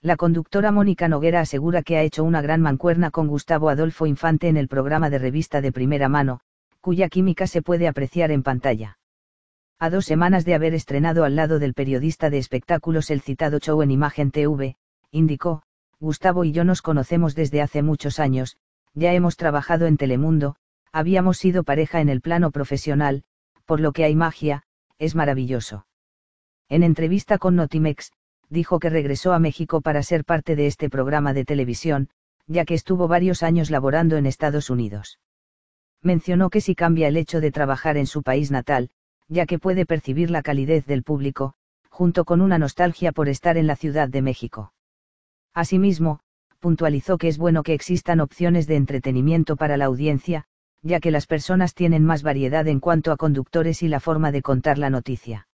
La conductora Mónica Noguera asegura que ha hecho una gran mancuerna con Gustavo Adolfo Infante en el programa de revista de primera mano, cuya química se puede apreciar en pantalla. A dos semanas de haber estrenado al lado del periodista de espectáculos el citado show en Imagen TV, indicó, Gustavo y yo nos conocemos desde hace muchos años, ya hemos trabajado en Telemundo, habíamos sido pareja en el plano profesional, por lo que hay magia, es maravilloso. En entrevista con Notimex, dijo que regresó a México para ser parte de este programa de televisión, ya que estuvo varios años laborando en Estados Unidos. Mencionó que si sí cambia el hecho de trabajar en su país natal, ya que puede percibir la calidez del público, junto con una nostalgia por estar en la Ciudad de México. Asimismo, puntualizó que es bueno que existan opciones de entretenimiento para la audiencia, ya que las personas tienen más variedad en cuanto a conductores y la forma de contar la noticia.